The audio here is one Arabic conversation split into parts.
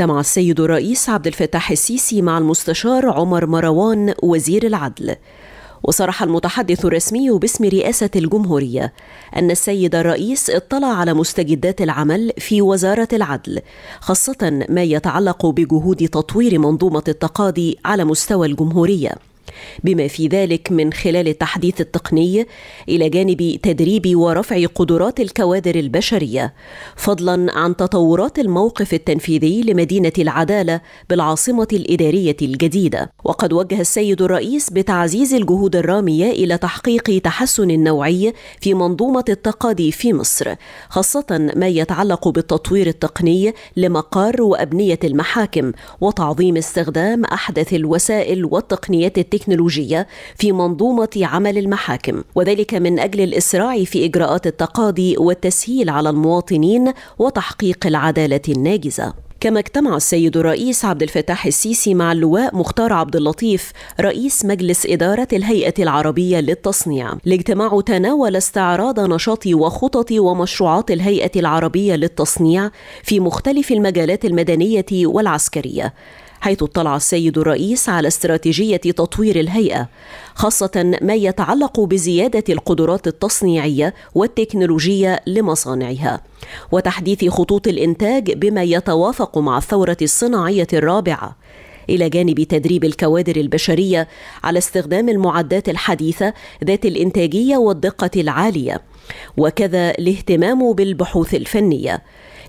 اجتمع السيد الرئيس عبد الفتاح السيسي مع المستشار عمر مروان وزير العدل وصرح المتحدث الرسمي باسم رئاسة الجمهورية أن السيد الرئيس اطلع على مستجدات العمل في وزارة العدل خاصة ما يتعلق بجهود تطوير منظومة التقاضي على مستوى الجمهورية بما في ذلك من خلال التحديث التقني الى جانب تدريب ورفع قدرات الكوادر البشريه فضلا عن تطورات الموقف التنفيذي لمدينه العداله بالعاصمه الاداريه الجديده وقد وجه السيد الرئيس بتعزيز الجهود الراميه الى تحقيق تحسن نوعي في منظومه التقاضي في مصر خاصه ما يتعلق بالتطوير التقني لمقار وابنيه المحاكم وتعظيم استخدام احدث الوسائل والتقنيات التكنولوجيه التكنولوجية في منظومة عمل المحاكم وذلك من أجل الإسراع في إجراءات التقاضي والتسهيل على المواطنين وتحقيق العدالة الناجزة كما اجتمع السيد الرئيس عبد الفتاح السيسي مع اللواء مختار عبد اللطيف رئيس مجلس إدارة الهيئة العربية للتصنيع الاجتماع تناول استعراض نشاط وخطط ومشروعات الهيئة العربية للتصنيع في مختلف المجالات المدنية والعسكرية حيث اطلع السيد الرئيس على استراتيجية تطوير الهيئة خاصة ما يتعلق بزيادة القدرات التصنيعية والتكنولوجية لمصانعها وتحديث خطوط الإنتاج بما يتوافق مع الثورة الصناعية الرابعة الى جانب تدريب الكوادر البشريه على استخدام المعدات الحديثه ذات الانتاجيه والدقه العاليه وكذا الاهتمام بالبحوث الفنيه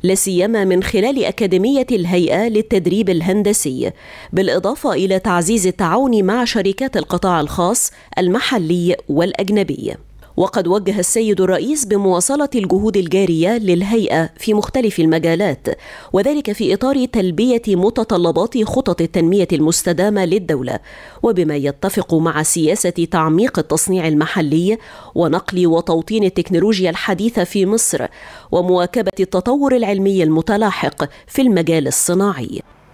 لا سيما من خلال اكاديميه الهيئه للتدريب الهندسي بالاضافه الى تعزيز التعاون مع شركات القطاع الخاص المحلي والاجنبي وقد وجه السيد الرئيس بمواصلة الجهود الجارية للهيئة في مختلف المجالات وذلك في إطار تلبية متطلبات خطط التنمية المستدامة للدولة وبما يتفق مع سياسة تعميق التصنيع المحلي ونقل وتوطين التكنولوجيا الحديثة في مصر ومواكبة التطور العلمي المتلاحق في المجال الصناعي